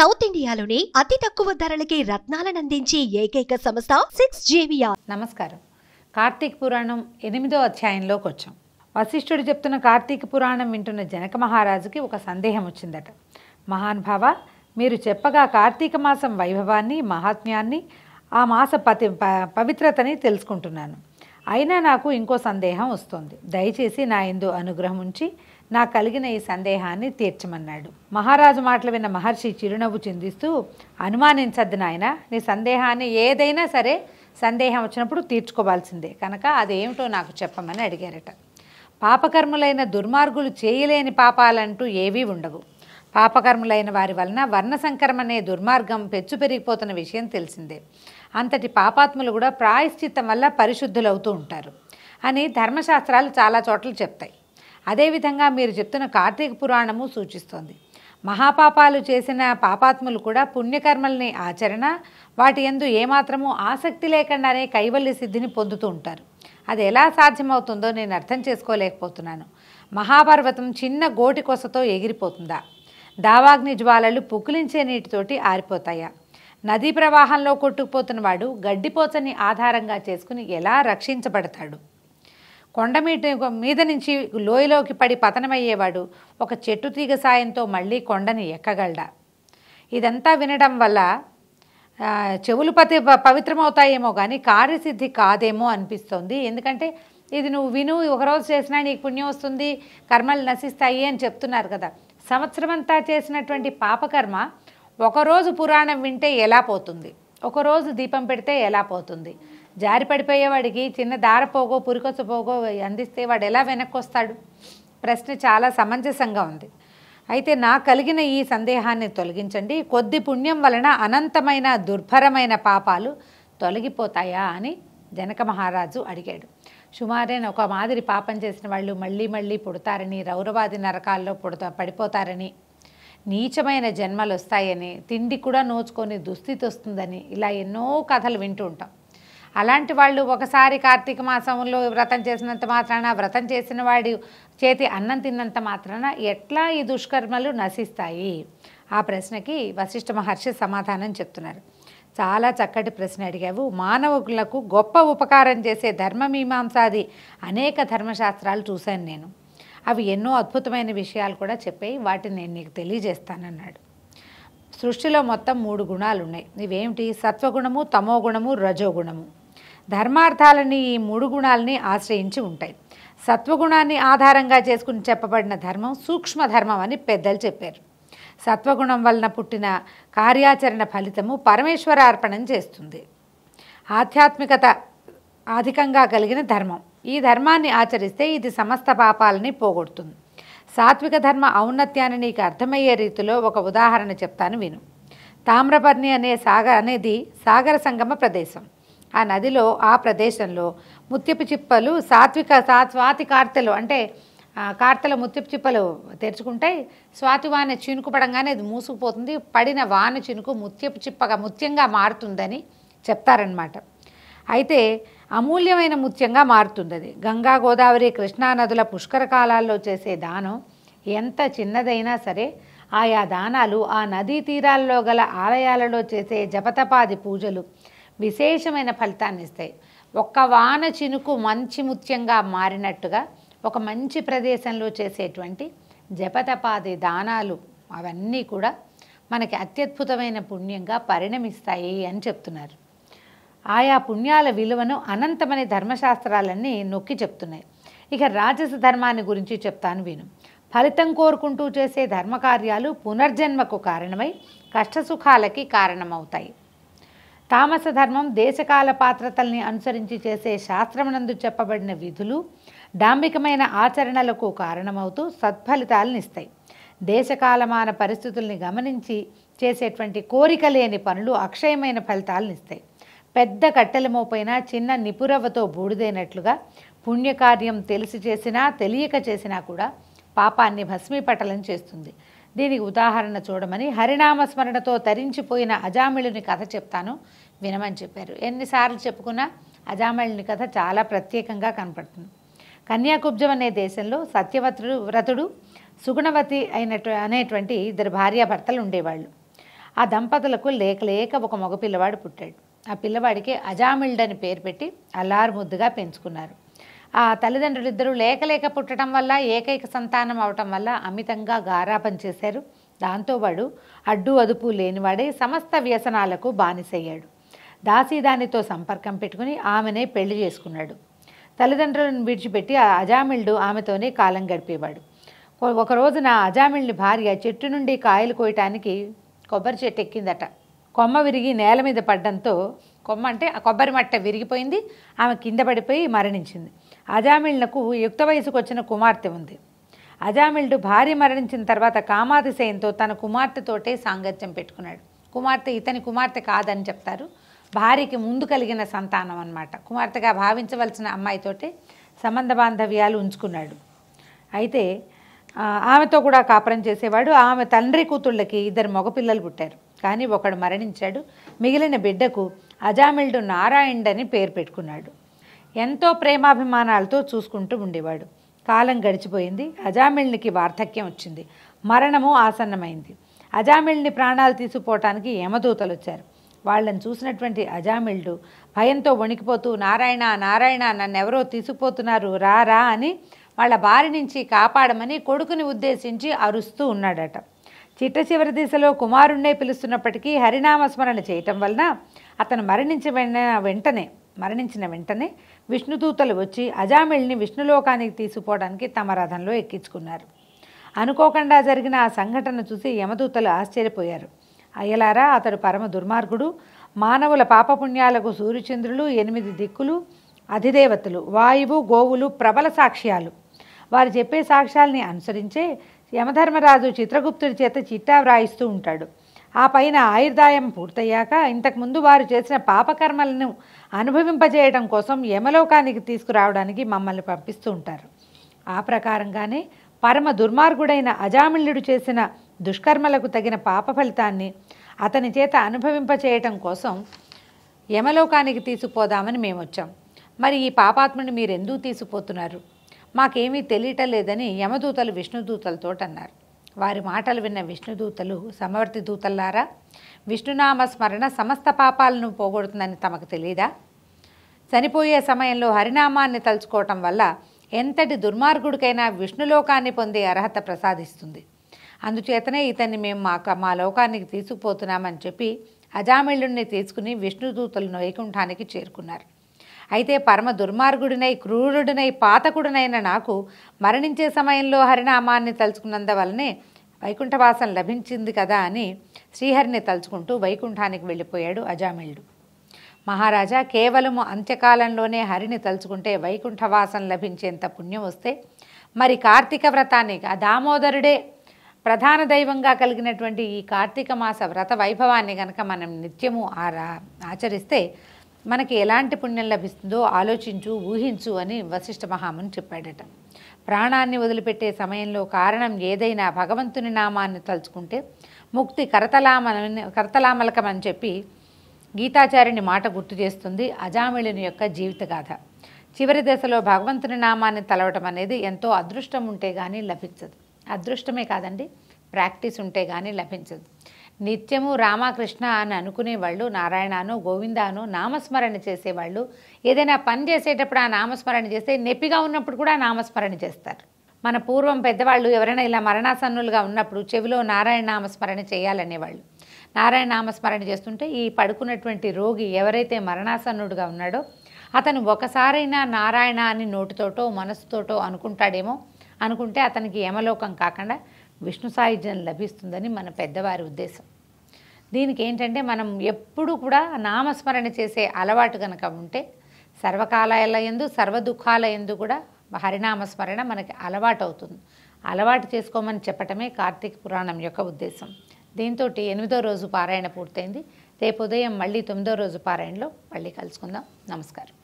south ఇండియాలోని అతి తక్కువ ధరలకి రత్నాలను అందించే ఏకైక సంస్థ సిక్స్ జేవియా నమస్కారం కార్తీక పురాణం ఎనిమిదో అధ్యాయంలోకి వచ్చాం వశిష్ఠుడు చెప్తున్న కార్తీక పురాణం వింటున్న జనక మహారాజుకి ఒక సందేహం వచ్చిందట మహానుభావ మీరు చెప్పగా కార్తీక మాసం వైభవాన్ని మహాత్మ్యాన్ని ఆ మాస పతి పవిత్రతని తెలుసుకుంటున్నాను అయినా నాకు ఇంకో సందేహం వస్తుంది దయచేసి నా ఎందు అనుగ్రహం ఉంచి నా కలిగిన ఈ సందేహాన్ని తీర్చమన్నాడు మహారాజు మాటలు విన్న మహర్షి చిరునవ్వు చిందిస్తూ అనుమానించద్దు నాయన నీ సందేహాన్ని ఏదైనా సరే సందేహం వచ్చినప్పుడు తీర్చుకోవాల్సిందే కనుక అదేమిటో నాకు చెప్పమని అడిగారట పాపకర్ములైన దుర్మార్గులు చేయలేని పాపాలంటూ ఏవీ ఉండవు పాపకర్ములైన వారి వలన వర్ణ సంక్రమనే దుర్మార్గం పెచ్చు పెరిగిపోతున్న విషయం తెలిసిందే అంతటి పాపాత్ములు కూడా ప్రాయశ్చిత్తం వల్ల పరిశుద్ధులవుతూ ఉంటారు అని ధర్మశాస్త్రాలు చాలా చోట్ల చెప్తాయి అదేవిధంగా మీరు చెప్తున్న కార్తీక పురాణము సూచిస్తోంది మహాపాపాలు చేసిన పాపాత్ములు కూడా పుణ్యకర్మల్ని ఆచరణ వాటి ఎందు ఏమాత్రము ఆసక్తి లేకుండానే కైవల్య సిద్ధిని పొందుతూ ఉంటారు అది ఎలా సాధ్యమవుతుందో నేను అర్థం చేసుకోలేకపోతున్నాను మహాపర్వతం చిన్న గోటి కొసతో ఎగిరిపోతుందా దావాగ్ని జ్వాలలు పుకిలించే నీటితోటి ఆరిపోతాయా నదీ ప్రవాహంలో కొట్టుకుపోతున్న వాడు గడ్డిపోచని ఆధారంగా చేసుకుని ఎలా రక్షించబడతాడు కొండ మీద మీద నుంచి లోయలోకి పడి పతనమయ్యేవాడు ఒక చెట్టు తీగ సాయంతో మళ్ళీ కొండని ఎక్కగలడ ఇదంతా వినడం వల్ల చెవులు పతి పవిత్రమవుతాయేమో కానీ కార్యసిద్ధి కాదేమో అనిపిస్తోంది ఎందుకంటే ఇది నువ్వు విను ఒకరోజు చేసినా నీకు పుణ్యం వస్తుంది కర్మలు నశిస్తాయి అని చెప్తున్నారు కదా సంవత్సరమంతా చేసినటువంటి పాపకర్మ ఒకరోజు పురాణం వింటే ఎలా పోతుంది ఒకరోజు దీపం పెడితే ఎలా పోతుంది జారి పడిపోయేవాడికి చిన్న దార పోగో పురికొచ్చ పోగో అందిస్తే వాడు ఎలా వెనక్కి వస్తాడు ప్రశ్న చాలా సమంజసంగా ఉంది అయితే నా కలిగిన ఈ సందేహాన్ని తొలగించండి కొద్ది పుణ్యం వలన అనంతమైన దుర్భరమైన పాపాలు తొలగిపోతాయా అని జనక మహారాజు అడిగాడు సుమారైన ఒక మాదిరి పాపం చేసిన వాళ్ళు మళ్ళీ మళ్ళీ పుడతారని రౌరవాది నరకాల్లో పుడతా పడిపోతారని నీచమైన జన్మలు వస్తాయని తిండి కూడా నోచుకొని దుస్థితి వస్తుందని ఇలా ఎన్నో కథలు వింటూ ఉంటాం అలాంటి వాళ్ళు ఒకసారి కార్తీక మాసంలో వ్రతం చేసినంత మాత్రాన వ్రతం చేసిన వాడి చేతి అన్నం తిన్నంత మాత్రాన ఎట్లా ఈ దుష్కర్మలు నశిస్తాయి ఆ ప్రశ్నకి వశిష్ఠ మహర్షి సమాధానం చెప్తున్నారు చాలా చక్కటి ప్రశ్న అడిగావు మానవులకు గొప్ప ఉపకారం చేసే ధర్మమీమాంసాది అనేక ధర్మశాస్త్రాలు చూశాను నేను అవి ఎన్నో అద్భుతమైన విషయాలు కూడా చెప్పాయి వాటిని నేను నీకు తెలియజేస్తానన్నాడు సృష్టిలో మొత్తం మూడు గుణాలు ఉన్నాయి ఇవేమిటి సత్వగుణము తమోగుణము రజోగుణము ధర్మార్థాలని ఈ మూడు గుణాలని ఆశ్రయించి ఉంటాయి సత్వగుణాన్ని ఆధారంగా చేసుకుని చెప్పబడిన ధర్మం సూక్ష్మ ధర్మం అని పెద్దలు చెప్పారు సత్వగుణం వలన పుట్టిన కార్యాచరణ ఫలితము పరమేశ్వరార్పణం చేస్తుంది ఆధ్యాత్మికత అధికంగా కలిగిన ధర్మం ఈ ధర్మాన్ని ఆచరిస్తే ఇది సమస్త పాపాలని పోగొడుతుంది సాత్విక ధర్మ ఔన్నత్యాన్ని నీకు అర్థమయ్యే రీతిలో ఒక ఉదాహరణ చెప్తాను విను తామ్రపర్ణి అనే సాగర్ అనేది సాగర సంగమ ప్రదేశం ఆ నదిలో ఆ ప్రదేశంలో ముత్యపు చిప్పలు సాత్విక స్వాతి కార్తెలు అంటే కార్తెల ముత్యపు చిప్పలు తెరుచుకుంటాయి స్వాతి వాన చినుకుపడంగానే అది మూసుకుపోతుంది పడిన వాన చినుకు ముత్యపు చిప్పగా ముత్యంగా మారుతుందని చెప్తారనమాట అయితే అమూల్యమైన ముత్యంగా మారుతుంది అది గంగా గోదావరి కృష్ణా నదుల పుష్కర కాలాల్లో చేసే దానం ఎంత చిన్నదైనా సరే ఆయా దానాలు ఆ నదీ తీరాల్లో గల ఆలయాలలో చేసే జపతపాది పూజలు విశేషమైన ఫలితాన్ని ఇస్తాయి ఒక్క వాన చినుకు మంచి ముత్యంగా మారినట్టుగా ఒక మంచి ప్రదేశంలో చేసేటువంటి జపతపాది దానాలు అవన్నీ కూడా మనకి అత్యద్భుతమైన పుణ్యంగా పరిణమిస్తాయి అని చెప్తున్నారు ఆయా పుణ్యాల విలువను అనంతమైన ధర్మశాస్త్రాలన్నీ నొక్కి చెప్తున్నాయి ఇక రాజస ధర్మాన్ని గురించి చెప్తాను విను ఫలితం కోరుకుంటూ చేసే ధర్మకార్యాలు పునర్జన్మకు కారణమై కష్టసుఖాలకి కారణమవుతాయి తామస ధర్మం దేశకాల పాత్రతల్ని అనుసరించి చేసే శాస్త్రమునందు చెప్పబడిన విధులు డాంబికమైన ఆచరణలకు కారణమవుతూ సత్ఫలితాలనిస్తాయి దేశకాలమాన పరిస్థితుల్ని గమనించి చేసేటువంటి కోరిక లేని పనులు అక్షయమైన ఫలితాలనిస్తాయి పెద్ద కట్టెల మోపైన చిన్న నిపురవతో బూడిదైనట్లుగా పుణ్యకార్యం తెలిసి చేసినా తెలియక చేసినా కూడా పాపాన్ని భస్మీపటలం చేస్తుంది దీనికి ఉదాహరణ చూడమని హరినామస్మరణతో తరించిపోయిన అజామిళుని కథ చెప్తాను వినమని చెప్పారు ఎన్నిసార్లు చెప్పుకున్నా అజామిళుని కథ చాలా ప్రత్యేకంగా కనపడుతుంది కన్యాకుబ్జం అనే దేశంలో సత్యవతుడు వ్రతుడు సుగుణవతి అయినటు అనేటువంటి ఇద్దరు భార్యాభర్తలు ఉండేవాళ్ళు ఆ దంపతులకు లేక లేక ఒక మగ పిల్లవాడు పుట్టాడు ఆ పిల్లవాడికి అజామిల్డ్ అని పేరు పెట్టి అల్లారు ముద్దుగా పెంచుకున్నారు ఆ తల్లిదండ్రులు లేక లేక పుట్టడం వల్ల ఏకైక సంతానం అవటం వల్ల అమితంగా గారాపం చేశారు దాంతోపాటు అడ్డు అదుపు లేనివాడే సమస్త వ్యసనాలకు బానిసయ్యాడు దాసీదానితో సంపర్కం పెట్టుకుని ఆమెనే పెళ్లి చేసుకున్నాడు తల్లిదండ్రులను విడిచిపెట్టి అజామిల్డు ఆమెతోనే కాలం గడిపేవాడు ఒక రోజున అజామిల్ని భార్య చెట్టు నుండి కాయలు కోయటానికి కొబ్బరి చెట్టు ఎక్కిందట కొమ్మ విరిగి నేల మీద పడ్డంతో కొమ్మ అంటే ఆ కొబ్బరి మట్ట విరిగిపోయింది ఆమె కింద పడిపోయి మరణించింది అజామిళ్లకు యుక్త వయసుకు వచ్చిన కుమార్తె ఉంది అజామిల్డు భార్య మరణించిన తర్వాత కామాతిశయంతో తన కుమార్తెతోటే సాంగత్యం పెట్టుకున్నాడు కుమార్తె ఇతని కుమార్తె కాదని చెప్తారు భార్యకి ముందు కలిగిన సంతానం అనమాట కుమార్తెగా భావించవలసిన అమ్మాయితోటే సంబంధ బాంధవ్యాలు ఉంచుకున్నాడు అయితే ఆమెతో కూడా కాపురం చేసేవాడు ఆమె తండ్రి కూతుళ్ళకి ఇద్దరు మగపిల్లలు పుట్టారు కానీ ఒకడు మరణించాడు మిగిలిన బిడ్డకు అజామిల్డు నారాయణ్ అని పేరు పెట్టుకున్నాడు ఎంతో ప్రేమాభిమానాలతో చూసుకుంటూ ఉండేవాడు కాలం గడిచిపోయింది అజామిళ్ళనికి వార్ధక్యం వచ్చింది మరణము ఆసన్నమైంది అజామిళ్ళని ప్రాణాలు తీసుకుపోవటానికి యమదూతలు వచ్చారు వాళ్ళని చూసినటువంటి అజామిళ్ళు భయంతో వణికిపోతూ నారాయణ నారాయణ నన్నెవరో తీసుకుపోతున్నారు రా రా అని వాళ్ళ బారి నుంచి కాపాడమని కొడుకుని ఉద్దేశించి అరుస్తూ ఉన్నాడట చిట్ట చివరి దిశలో కుమారుణ్ణే పిలుస్తున్నప్పటికీ హరినామస్మరణ చేయటం వలన అతను మరణించబడిన వెంటనే మరణించిన వెంటనే విష్ణుదూతలు వచ్చి అజామిళ్ళని విష్ణులోకానికి తీసుకుపోవడానికి తమ రథంలో ఎక్కించుకున్నారు అనుకోకుండా జరిగిన ఆ సంఘటన చూసి యమదూతలు ఆశ్చర్యపోయారు అయ్యలారా అతడు పరమ దుర్మార్గుడు మానవుల పాపపుణ్యాలకు సూర్యచంద్రులు ఎనిమిది దిక్కులు అధిదేవతలు వాయువు గోవులు ప్రబల సాక్ష్యాలు వారు చెప్పే సాక్ష్యాల్ని అనుసరించే యమధర్మరాజు చిత్రగుప్తుడి చేత చిట్టా వ్రాయిస్తూ ఉంటాడు ఆ పైన ఆయుర్దాయం పూర్తయ్యాక ఇంతకుముందు వారు చేసిన పాపకర్మలను అనుభవింపజేయడం కోసం యమలోకానికి తీసుకురావడానికి మమ్మల్ని పంపిస్తూ ఉంటారు ఆ ప్రకారంగానే పరమ దుర్మార్గుడైన అజామిళ్యుడు చేసిన దుష్కర్మలకు తగిన పాప ఫలితాన్ని అతని చేత అనుభవింపచేయటం కోసం యమలోకానికి తీసుకుపోదామని మేము వచ్చాం మరి ఈ పాపాత్మని మీరెందుకు తీసుకుపోతున్నారు మాకేమీ తెలియటం లేదని యమదూతలు విష్ణుదూతలతోటన్నారు వారి మాటలు విన్న విష్ణుదూతలు సమవర్తి దూతల్లారా విష్ణునామ స్మరణ సమస్త పాపాలను పోగొడుతుందని తమకు తెలియదా చనిపోయే సమయంలో హరినామాన్ని తలుచుకోవటం వల్ల ఎంతటి దుర్మార్గుడికైనా విష్ణులోకాన్ని పొందే అర్హత ప్రసాదిస్తుంది అందుచేతనే ఇతన్ని మేము మా మా లోకానికి తీసుకుపోతున్నామని చెప్పి అజామిళ్ళుణ్ణి తీసుకుని విష్ణుదూతలను వైకుంఠానికి చేరుకున్నారు అయితే పరమ దుర్మార్గుడినై క్రూరుడినై పాతకుడినైన నాకు మరణించే సమయంలో హరినామాన్ని తలుచుకున్నందువలనే వైకుంఠవాసం లభించింది కదా అని శ్రీహరిని తలుచుకుంటూ వైకుంఠానికి వెళ్ళిపోయాడు అజామిళ్డు మహారాజా కేవలము అంత్యకాలంలోనే హరిని తలుచుకుంటే వైకుంఠవాసం లభించేంత పుణ్యం వస్తే మరి కార్తీక వ్రతాన్ని ఆ దామోదరుడే ప్రధాన దైవంగా కలిగినటువంటి ఈ కార్తీక మాస వ్రత వైభవాన్ని కనుక మనం నిత్యము ఆచరిస్తే మనకి ఎలాంటి పుణ్యం లభిస్తుందో ఆలోచించు ఊహించు అని వశిష్ఠ మహాముని చెప్పాడట ప్రాణాన్ని వదిలిపెట్టే సమయంలో కారణం ఏదైనా భగవంతుని నామాన్ని తలుచుకుంటే ముక్తి కరతలామలని కరతలామలకమని చెప్పి గీతాచార్యుని మాట గుర్తు చేస్తుంది అజామిళుని యొక్క జీవితగాథ చివరి దశలో భగవంతుని నామాన్ని తలవటం అనేది ఎంతో అదృష్టం ఉంటే కానీ లభించదు అదృష్టమే కాదండి ప్రాక్టీస్ ఉంటే కానీ లభించదు నిత్యము రామకృష్ణ అని అనుకునేవాళ్ళు నారాయణను గోవిందాను నామస్మరణ చేసేవాళ్ళు ఏదైనా పని చేసేటప్పుడు ఆ నామస్మరణ చేస్తే నెప్పిగా ఉన్నప్పుడు కూడా నామస్మరణ చేస్తారు మన పూర్వం పెద్దవాళ్ళు ఎవరైనా ఇలా మరణాసన్నులుగా ఉన్నప్పుడు చెవిలో నారాయణ నామస్మరణ చేయాలనేవాళ్ళు నారాయణ నామస్మరణ చేస్తుంటే ఈ పడుకున్నటువంటి రోగి ఎవరైతే మరణాసన్నుడుగా ఉన్నాడో అతను ఒకసారైనా నారాయణ అని నోటితోటో మనసుతోటో అనుకుంటాడేమో అనుకుంటే అతనికి యమలోకం కాకుండా విష్ణు సాయుధ్యం లభిస్తుందని మన పెద్దవారి ఉద్దేశం దీనికి ఏంటంటే మనం ఎప్పుడు కూడా నామస్మరణ చేసే అలవాటు కనుక ఉంటే సర్వకాలాల ఎందు సర్వ దుఃఖాల ఎందు కూడా హరినామస్మరణ మనకి అలవాటు అవుతుంది అలవాటు చేసుకోమని చెప్పటమే కార్తీక పురాణం యొక్క ఉద్దేశం దీంతో ఎనిమిదో రోజు పారాయణ పూర్తయింది రేపు ఉదయం మళ్ళీ తొమ్మిదో రోజు పారాయణలో మళ్ళీ కలుసుకుందాం నమస్కారం